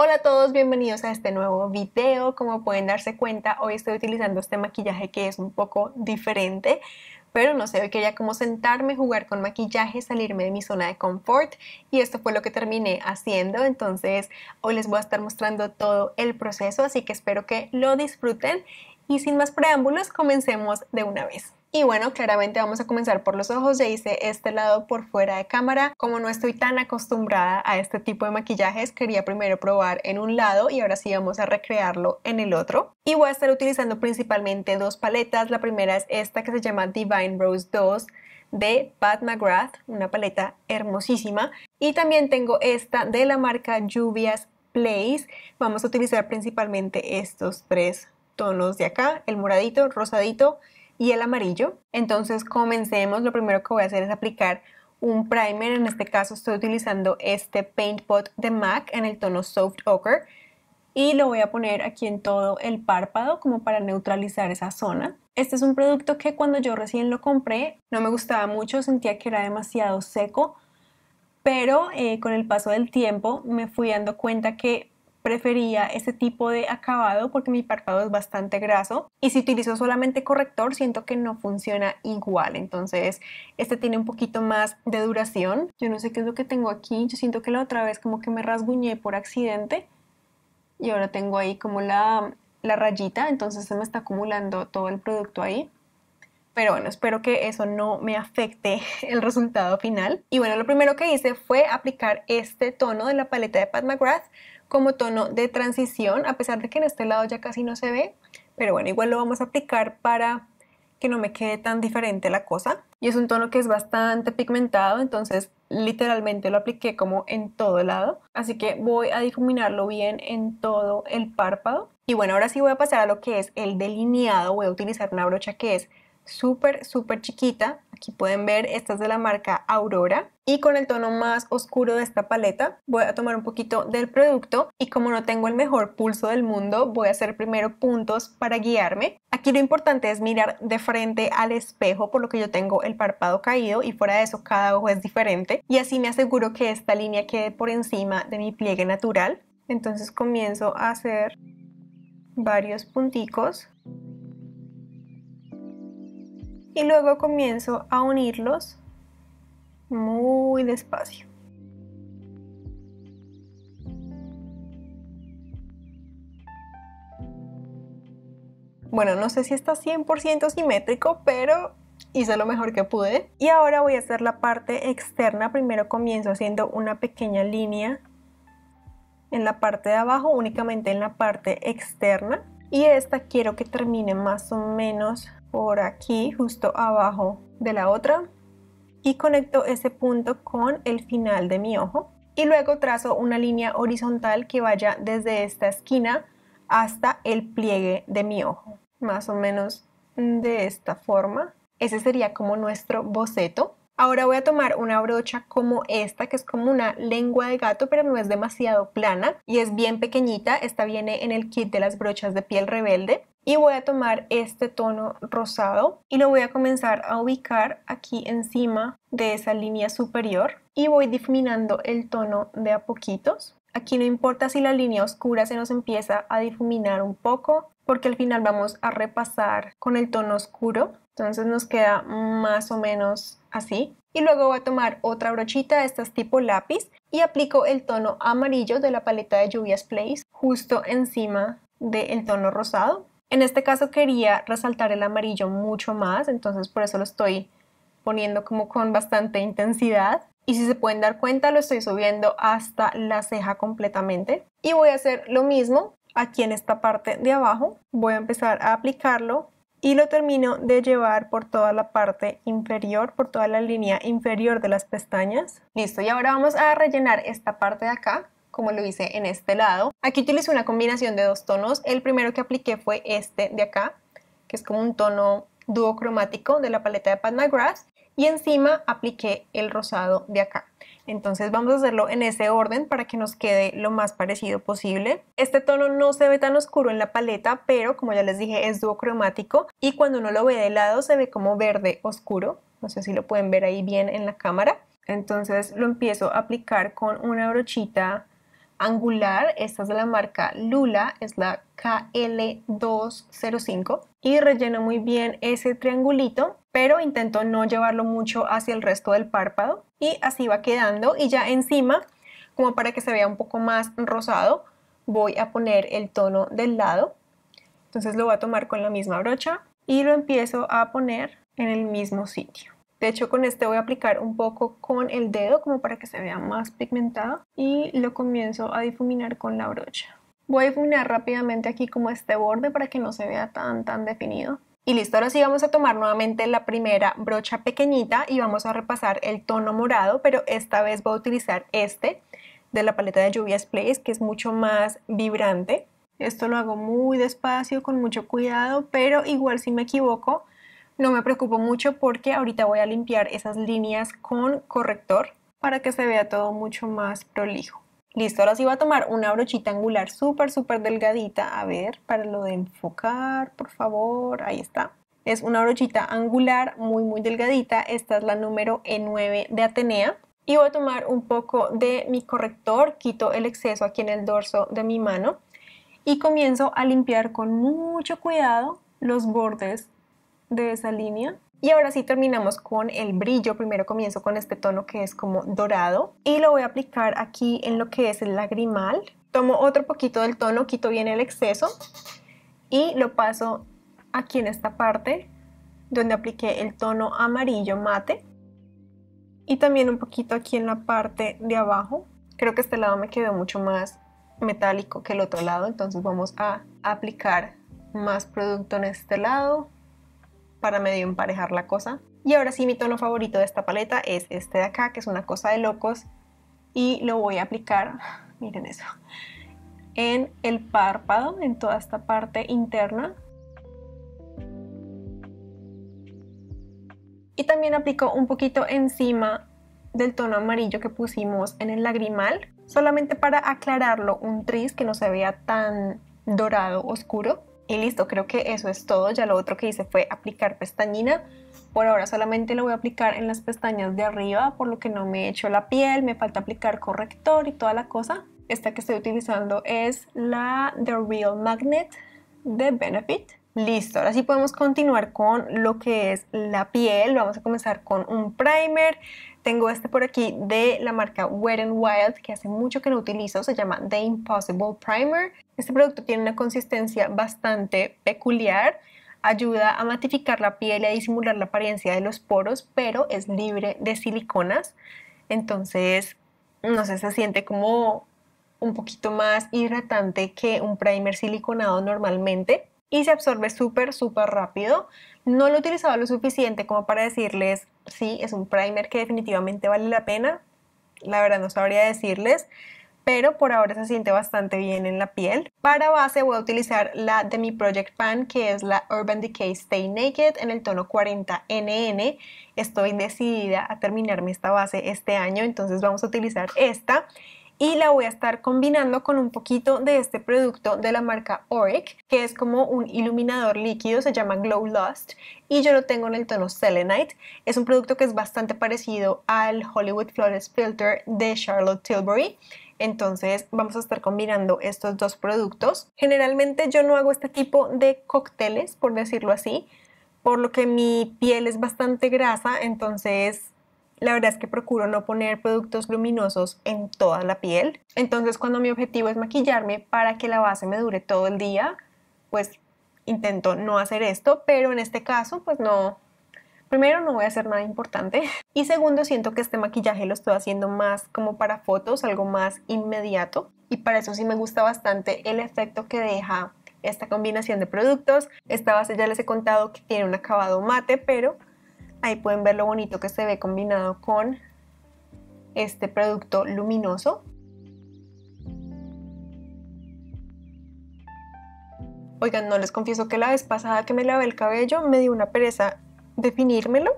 Hola a todos, bienvenidos a este nuevo video. Como pueden darse cuenta, hoy estoy utilizando este maquillaje que es un poco diferente, pero no sé, hoy quería como sentarme, jugar con maquillaje, salirme de mi zona de confort y esto fue lo que terminé haciendo. Entonces, hoy les voy a estar mostrando todo el proceso, así que espero que lo disfruten y sin más preámbulos, comencemos de una vez. Y bueno, claramente vamos a comenzar por los ojos. Ya hice este lado por fuera de cámara. Como no estoy tan acostumbrada a este tipo de maquillajes, quería primero probar en un lado y ahora sí vamos a recrearlo en el otro. Y voy a estar utilizando principalmente dos paletas. La primera es esta que se llama Divine Rose 2 de Pat McGrath, una paleta hermosísima. Y también tengo esta de la marca Lluvias Place. Vamos a utilizar principalmente estos tres tonos de acá, el moradito, rosadito y el amarillo. Entonces comencemos, lo primero que voy a hacer es aplicar un primer, en este caso estoy utilizando este Paint Pot de MAC en el tono Soft Ochre y lo voy a poner aquí en todo el párpado como para neutralizar esa zona. Este es un producto que cuando yo recién lo compré no me gustaba mucho, sentía que era demasiado seco, pero eh, con el paso del tiempo me fui dando cuenta que prefería este tipo de acabado porque mi párpado es bastante graso y si utilizo solamente corrector siento que no funciona igual. Entonces este tiene un poquito más de duración. Yo no sé qué es lo que tengo aquí. Yo siento que la otra vez como que me rasguñé por accidente y ahora tengo ahí como la, la rayita. Entonces se me está acumulando todo el producto ahí pero bueno, espero que eso no me afecte el resultado final. Y bueno, lo primero que hice fue aplicar este tono de la paleta de Pat McGrath como tono de transición, a pesar de que en este lado ya casi no se ve, pero bueno, igual lo vamos a aplicar para que no me quede tan diferente la cosa. Y es un tono que es bastante pigmentado, entonces literalmente lo apliqué como en todo el lado. Así que voy a difuminarlo bien en todo el párpado. Y bueno, ahora sí voy a pasar a lo que es el delineado. Voy a utilizar una brocha que es súper, súper chiquita. Aquí pueden ver, estas de la marca Aurora. Y con el tono más oscuro de esta paleta voy a tomar un poquito del producto y como no tengo el mejor pulso del mundo, voy a hacer primero puntos para guiarme. Aquí lo importante es mirar de frente al espejo, por lo que yo tengo el párpado caído y fuera de eso cada ojo es diferente. Y así me aseguro que esta línea quede por encima de mi pliegue natural. Entonces comienzo a hacer varios punticos y luego comienzo a unirlos muy despacio. Bueno, no sé si está 100% simétrico, pero hice lo mejor que pude. Y ahora voy a hacer la parte externa. Primero comienzo haciendo una pequeña línea en la parte de abajo, únicamente en la parte externa. Y esta quiero que termine más o menos por aquí justo abajo de la otra y conecto ese punto con el final de mi ojo y luego trazo una línea horizontal que vaya desde esta esquina hasta el pliegue de mi ojo más o menos de esta forma ese sería como nuestro boceto ahora voy a tomar una brocha como esta que es como una lengua de gato pero no es demasiado plana y es bien pequeñita esta viene en el kit de las brochas de piel rebelde y voy a tomar este tono rosado y lo voy a comenzar a ubicar aquí encima de esa línea superior y voy difuminando el tono de a poquitos. Aquí no importa si la línea oscura se nos empieza a difuminar un poco porque al final vamos a repasar con el tono oscuro. Entonces nos queda más o menos así. Y luego voy a tomar otra brochita, esta es tipo lápiz, y aplico el tono amarillo de la paleta de lluvias Place justo encima del tono rosado en este caso quería resaltar el amarillo mucho más, entonces por eso lo estoy poniendo como con bastante intensidad. Y si se pueden dar cuenta, lo estoy subiendo hasta la ceja completamente. Y voy a hacer lo mismo aquí en esta parte de abajo. Voy a empezar a aplicarlo y lo termino de llevar por toda la parte inferior, por toda la línea inferior de las pestañas. Listo, y ahora vamos a rellenar esta parte de acá como lo hice en este lado. Aquí utilicé una combinación de dos tonos. El primero que apliqué fue este de acá, que es como un tono duocromático de la paleta de Patna Grass, Y encima apliqué el rosado de acá. Entonces vamos a hacerlo en ese orden para que nos quede lo más parecido posible. Este tono no se ve tan oscuro en la paleta, pero como ya les dije es duocromático y cuando uno lo ve de lado se ve como verde oscuro. No sé si lo pueden ver ahí bien en la cámara. Entonces lo empiezo a aplicar con una brochita Angular, esta es de la marca Lula, es la KL205 y relleno muy bien ese triangulito, pero intento no llevarlo mucho hacia el resto del párpado y así va quedando y ya encima, como para que se vea un poco más rosado, voy a poner el tono del lado. Entonces lo voy a tomar con la misma brocha y lo empiezo a poner en el mismo sitio. De hecho, con este voy a aplicar un poco con el dedo como para que se vea más pigmentado y lo comienzo a difuminar con la brocha. Voy a difuminar rápidamente aquí como este borde para que no se vea tan tan definido. Y listo, ahora sí vamos a tomar nuevamente la primera brocha pequeñita y vamos a repasar el tono morado, pero esta vez voy a utilizar este de la paleta de lluvias Place, que es mucho más vibrante. Esto lo hago muy despacio, con mucho cuidado, pero igual si me equivoco, no me preocupo mucho porque ahorita voy a limpiar esas líneas con corrector para que se vea todo mucho más prolijo. Listo, ahora sí voy a tomar una brochita angular súper, súper delgadita. A ver, para lo de enfocar, por favor. Ahí está. Es una brochita angular muy, muy delgadita. Esta es la número E9 de Atenea. Y voy a tomar un poco de mi corrector. Quito el exceso aquí en el dorso de mi mano. Y comienzo a limpiar con mucho cuidado los bordes de esa línea. Y ahora sí terminamos con el brillo. Primero comienzo con este tono que es como dorado y lo voy a aplicar aquí en lo que es el lagrimal. Tomo otro poquito del tono, quito bien el exceso y lo paso aquí en esta parte donde apliqué el tono amarillo mate y también un poquito aquí en la parte de abajo. Creo que este lado me quedó mucho más metálico que el otro lado, entonces vamos a aplicar más producto en este lado para medio emparejar la cosa. Y ahora sí, mi tono favorito de esta paleta es este de acá, que es una cosa de locos. Y lo voy a aplicar, miren eso, en el párpado, en toda esta parte interna. Y también aplico un poquito encima del tono amarillo que pusimos en el lagrimal, solamente para aclararlo un tris que no se vea tan dorado oscuro. Y listo, creo que eso es todo. Ya lo otro que hice fue aplicar pestañina. Por ahora solamente lo voy a aplicar en las pestañas de arriba, por lo que no me he hecho la piel. Me falta aplicar corrector y toda la cosa. Esta que estoy utilizando es la The Real Magnet de Benefit. Listo, ahora sí podemos continuar con lo que es la piel. Vamos a comenzar con un primer. Tengo este por aquí de la marca Wet n Wild que hace mucho que no utilizo, se llama The Impossible Primer. Este producto tiene una consistencia bastante peculiar, ayuda a matificar la piel y a disimular la apariencia de los poros, pero es libre de siliconas, entonces no sé, se siente como un poquito más hidratante que un primer siliconado normalmente y se absorbe súper, súper rápido. No lo he utilizado lo suficiente como para decirles, sí, es un primer que definitivamente vale la pena. La verdad no sabría decirles, pero por ahora se siente bastante bien en la piel. Para base voy a utilizar la de mi Project Pan, que es la Urban Decay Stay Naked en el tono 40NN. Estoy decidida a terminarme esta base este año, entonces vamos a utilizar esta y la voy a estar combinando con un poquito de este producto de la marca Oric, que es como un iluminador líquido, se llama Glow Lust y yo lo tengo en el tono Selenite. Es un producto que es bastante parecido al Hollywood Flores Filter de Charlotte Tilbury. Entonces vamos a estar combinando estos dos productos. Generalmente yo no hago este tipo de cócteles, por decirlo así, por lo que mi piel es bastante grasa, entonces la verdad es que procuro no poner productos luminosos en toda la piel. Entonces cuando mi objetivo es maquillarme para que la base me dure todo el día, pues intento no hacer esto, pero en este caso pues no. Primero no voy a hacer nada importante y segundo siento que este maquillaje lo estoy haciendo más como para fotos, algo más inmediato y para eso sí me gusta bastante el efecto que deja esta combinación de productos. Esta base ya les he contado que tiene un acabado mate, pero Ahí pueden ver lo bonito que se ve combinado con este producto luminoso. Oigan, no les confieso que la vez pasada que me lavé el cabello me dio una pereza definírmelo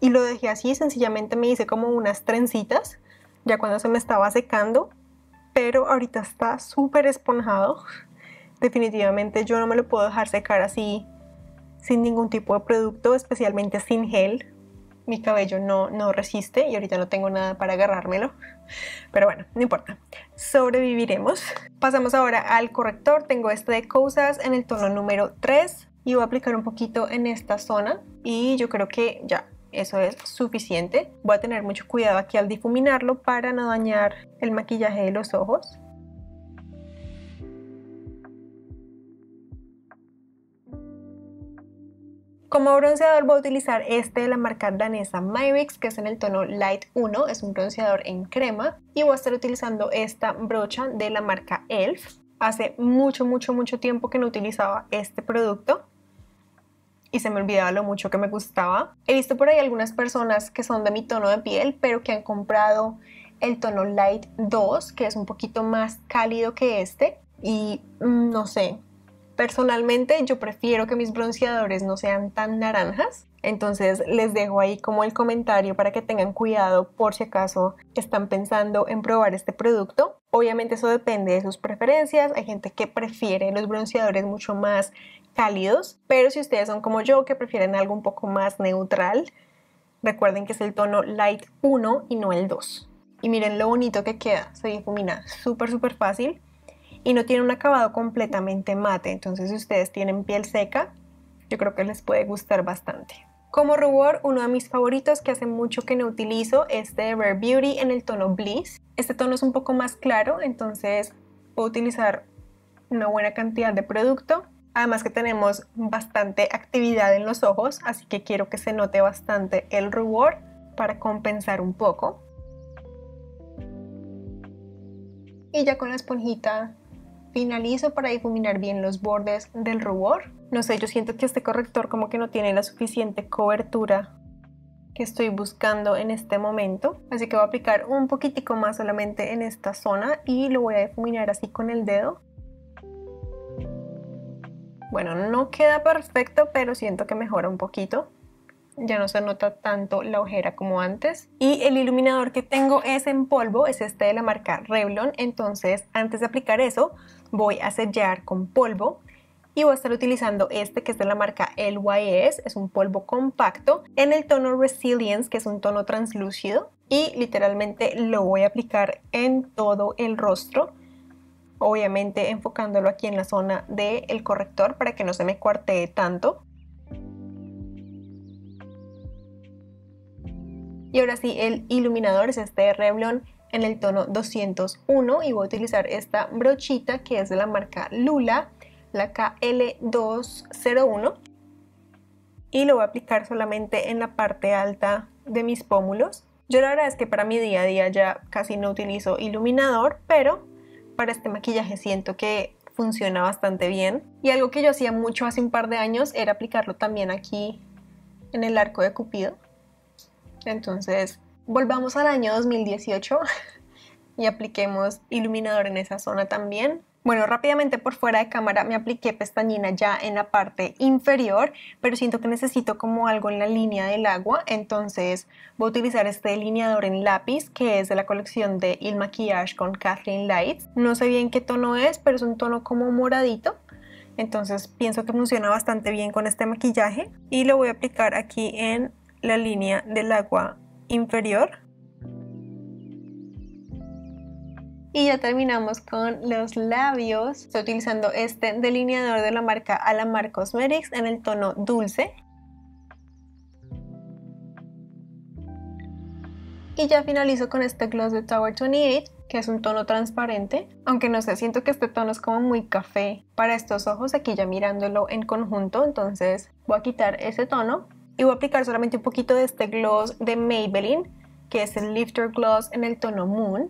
y lo dejé así, sencillamente me hice como unas trencitas ya cuando se me estaba secando, pero ahorita está súper esponjado. Definitivamente yo no me lo puedo dejar secar así sin ningún tipo de producto, especialmente sin gel. Mi cabello no, no resiste y ahorita no tengo nada para agarrármelo. Pero bueno, no importa. Sobreviviremos. Pasamos ahora al corrector. Tengo este de Cosas en el tono número 3 y voy a aplicar un poquito en esta zona. Y yo creo que ya, eso es suficiente. Voy a tener mucho cuidado aquí al difuminarlo para no dañar el maquillaje de los ojos. Como bronceador voy a utilizar este de la marca danesa Myrix, que es en el tono Light 1, es un bronceador en crema. Y voy a estar utilizando esta brocha de la marca ELF. Hace mucho, mucho, mucho tiempo que no utilizaba este producto y se me olvidaba lo mucho que me gustaba. He visto por ahí algunas personas que son de mi tono de piel, pero que han comprado el tono Light 2, que es un poquito más cálido que este. Y mm, no sé, Personalmente yo prefiero que mis bronceadores no sean tan naranjas, entonces les dejo ahí como el comentario para que tengan cuidado por si acaso están pensando en probar este producto. Obviamente eso depende de sus preferencias, hay gente que prefiere los bronceadores mucho más cálidos, pero si ustedes son como yo que prefieren algo un poco más neutral, recuerden que es el tono light 1 y no el 2. Y miren lo bonito que queda, se difumina súper súper fácil y no tiene un acabado completamente mate. Entonces, si ustedes tienen piel seca, yo creo que les puede gustar bastante. Como rubor, uno de mis favoritos que hace mucho que no utilizo es de Rare Beauty en el tono Bliss. Este tono es un poco más claro, entonces a utilizar una buena cantidad de producto. Además que tenemos bastante actividad en los ojos, así que quiero que se note bastante el rubor para compensar un poco. Y ya con la esponjita finalizo para difuminar bien los bordes del rubor. No sé, yo siento que este corrector como que no tiene la suficiente cobertura que estoy buscando en este momento. Así que voy a aplicar un poquitico más solamente en esta zona y lo voy a difuminar así con el dedo. Bueno, no queda perfecto, pero siento que mejora un poquito. Ya no se nota tanto la ojera como antes. Y el iluminador que tengo es en polvo, es este de la marca Revlon. Entonces, antes de aplicar eso, voy a sellar con polvo y voy a estar utilizando este que es de la marca LYS, es un polvo compacto en el tono Resilience que es un tono translúcido y literalmente lo voy a aplicar en todo el rostro obviamente enfocándolo aquí en la zona del corrector para que no se me cuartee tanto y ahora sí el iluminador es este de Revlon en el tono 201 y voy a utilizar esta brochita que es de la marca Lula, la KL201 y lo voy a aplicar solamente en la parte alta de mis pómulos. Yo la verdad es que para mi día a día ya casi no utilizo iluminador, pero para este maquillaje siento que funciona bastante bien. Y algo que yo hacía mucho hace un par de años era aplicarlo también aquí en el arco de Cupido. Entonces Volvamos al año 2018 y apliquemos iluminador en esa zona también. Bueno, rápidamente por fuera de cámara me apliqué pestañina ya en la parte inferior, pero siento que necesito como algo en la línea del agua, entonces voy a utilizar este delineador en lápiz que es de la colección de Il Maquillage con Kathleen Lights. No sé bien qué tono es, pero es un tono como moradito, entonces pienso que funciona bastante bien con este maquillaje y lo voy a aplicar aquí en la línea del agua inferior. Y ya terminamos con los labios. Estoy utilizando este delineador de la marca Alamar Cosmetics en el tono dulce. Y ya finalizo con este gloss de Tower 28, que es un tono transparente. Aunque no sé, siento que este tono es como muy café para estos ojos, aquí ya mirándolo en conjunto. Entonces voy a quitar ese tono y voy a aplicar solamente un poquito de este gloss de Maybelline, que es el Lifter Gloss en el tono Moon.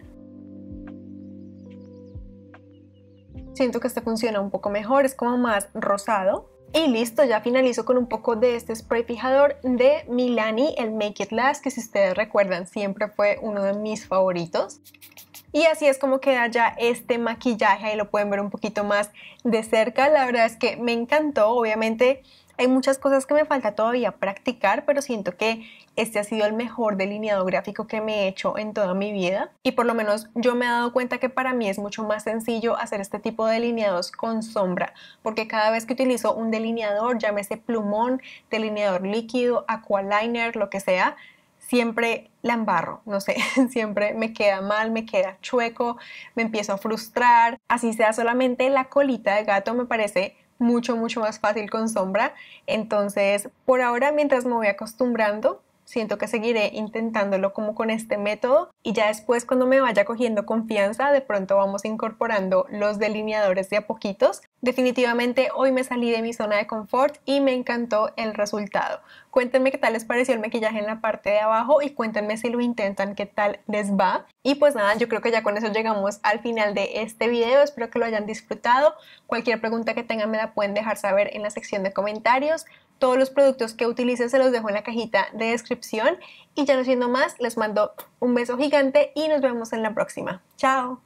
Siento que este funciona un poco mejor, es como más rosado. Y listo, ya finalizo con un poco de este spray fijador de Milani, el Make It Last, que si ustedes recuerdan siempre fue uno de mis favoritos. Y así es como queda ya este maquillaje, ahí lo pueden ver un poquito más de cerca. La verdad es que me encantó, obviamente hay muchas cosas que me falta todavía practicar, pero siento que este ha sido el mejor delineado gráfico que me he hecho en toda mi vida y por lo menos yo me he dado cuenta que para mí es mucho más sencillo hacer este tipo de delineados con sombra, porque cada vez que utilizo un delineador, llámese plumón, delineador líquido, aqualiner, lo que sea, siempre la embarro, no sé, siempre me queda mal, me queda chueco, me empiezo a frustrar, así sea solamente la colita de gato me parece mucho, mucho más fácil con sombra. Entonces, por ahora, mientras me voy acostumbrando, siento que seguiré intentándolo como con este método y ya después cuando me vaya cogiendo confianza de pronto vamos incorporando los delineadores de a poquitos. Definitivamente hoy me salí de mi zona de confort y me encantó el resultado. Cuéntenme qué tal les pareció el maquillaje en la parte de abajo y cuéntenme si lo intentan, qué tal les va. Y pues nada, yo creo que ya con eso llegamos al final de este video. Espero que lo hayan disfrutado. Cualquier pregunta que tengan me la pueden dejar saber en la sección de comentarios todos los productos que utilicen se los dejo en la cajita de descripción y ya no siendo más, les mando un beso gigante y nos vemos en la próxima. Chao.